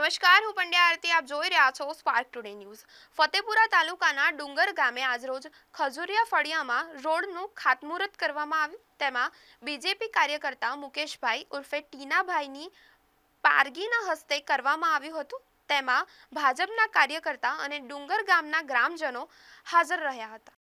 નમસ્કાર હું પંડ્યા આરતી આપ જોઈ રહ્યા છો સ્પાર્ક ટુડે ન્યૂઝ ફતેપુરા તાલુકાના ડુંગર ગામે આજરોજ ખજુરિયા ફળિયામાં રોડનું ખાતમુહૂર્ત કરવામાં આવ્યું તેમાં બીજેપી કાર્યકર્તા મુકેશભાઈ ઉર્ફે ટીનાભાઈની પારગીના હસ્તે કરવામાં આવ્યું હતું તેમાં ભાજપના કાર્યકર્તા અને ડુંગર ગામના ગ્રામજનો હાજર રહ્યા હતા